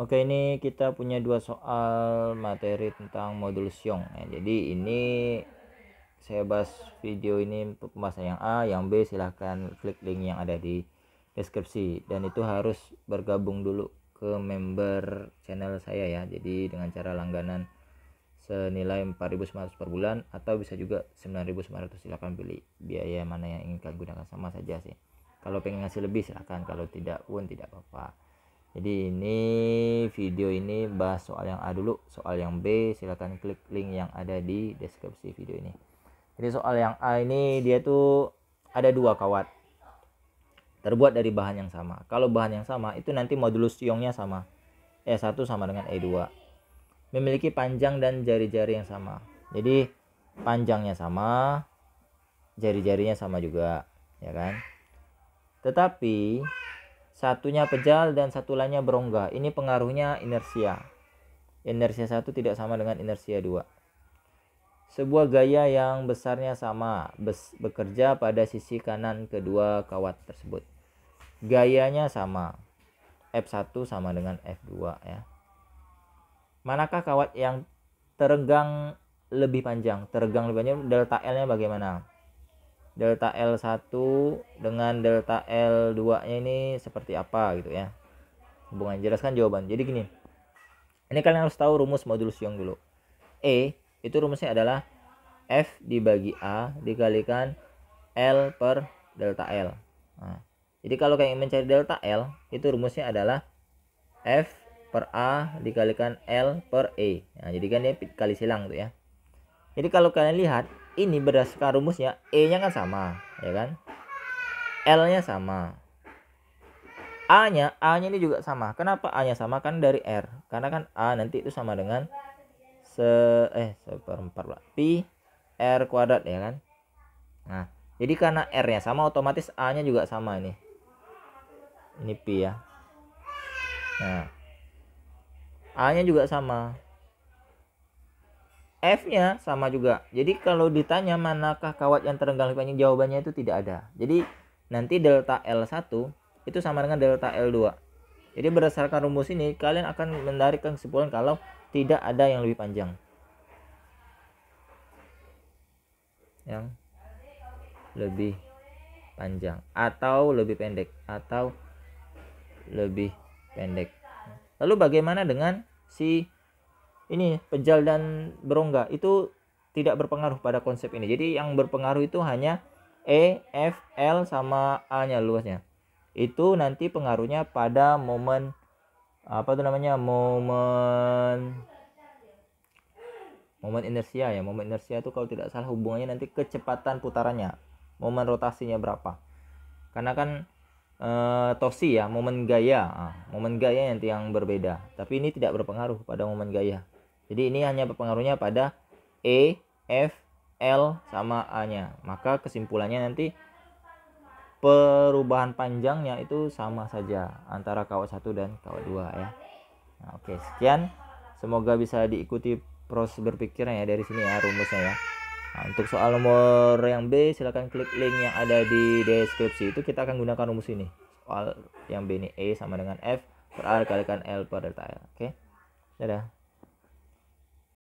Oke ini kita punya dua soal materi tentang modul siung. ya, jadi ini saya bahas video ini untuk pembahasan yang A yang B silahkan klik link yang ada di deskripsi dan itu harus bergabung dulu ke member channel saya ya jadi dengan cara langganan senilai 4.900 per bulan atau bisa juga 9.900 silahkan pilih biaya mana yang ingin kalian gunakan sama saja sih kalau pengen ngasih lebih silahkan kalau tidak pun tidak apa-apa jadi ini video ini bahas soal yang A dulu soal yang B silahkan klik link yang ada di deskripsi video ini jadi soal yang A ini dia tuh ada dua kawat terbuat dari bahan yang sama kalau bahan yang sama itu nanti modulus yongnya sama E1 sama dengan E2 memiliki panjang dan jari-jari yang sama jadi panjangnya sama jari-jarinya sama juga ya kan tetapi Satunya pejal dan satu lainnya berongga. Ini pengaruhnya inersia. Inersia satu tidak sama dengan inersia dua. Sebuah gaya yang besarnya sama bes bekerja pada sisi kanan kedua kawat tersebut. Gayanya sama. F1 sama dengan F2 ya. Manakah kawat yang terenggang lebih panjang? Terenggang lebih panjang delta L-nya bagaimana? delta L1 dengan delta L2 nya ini seperti apa gitu ya hubungan jelaskan jawaban jadi gini ini kalian harus tahu rumus modulus yang dulu E itu rumusnya adalah F dibagi A dikalikan L per delta L nah, jadi kalau kalian mencari delta L itu rumusnya adalah F per A dikalikan L per E nah, jadi kan dia kali silang tuh ya jadi kalau kalian lihat ini berdasarkan rumusnya E-nya kan sama, ya kan? L-nya sama. A-nya, A-nya ini juga sama. Kenapa A-nya sama? Kan dari R. Karena kan A nanti itu sama dengan se eh seperempat lah. Pi R kuadrat ya kan. Nah, jadi karena R-nya sama otomatis A-nya juga sama ini. Ini pi ya. Nah. A-nya juga sama. F-nya sama juga. Jadi kalau ditanya manakah kawat yang terenggang lebih panjang, jawabannya itu tidak ada. Jadi nanti delta L1 itu sama dengan delta L2. Jadi berdasarkan rumus ini kalian akan menarik kesimpulan kalau tidak ada yang lebih panjang. Yang lebih panjang atau lebih pendek atau lebih pendek. Lalu bagaimana dengan si ini pejal dan berongga itu tidak berpengaruh pada konsep ini. Jadi yang berpengaruh itu hanya E, F, L sama A-nya luasnya. Itu nanti pengaruhnya pada momen apa tuh namanya? momen momen inersia ya. Momen inersia itu kalau tidak salah hubungannya nanti kecepatan putarannya. Momen rotasinya berapa. Karena kan e, tosi ya momen gaya ah, momen gaya nanti yang berbeda tapi ini tidak berpengaruh pada momen gaya jadi ini hanya pengaruhnya pada E, F, L sama A-nya. Maka kesimpulannya nanti perubahan panjangnya itu sama saja antara kawat 1 dan kawat 2 ya. Nah, oke, sekian. Semoga bisa diikuti proses berpikirnya ya dari sini ya rumusnya ya. Nah, untuk soal nomor yang B silahkan klik link yang ada di deskripsi itu kita akan gunakan rumus ini. Soal yang B ini E sama dengan F per A dikalikan L per delta L. Oke. Dadah.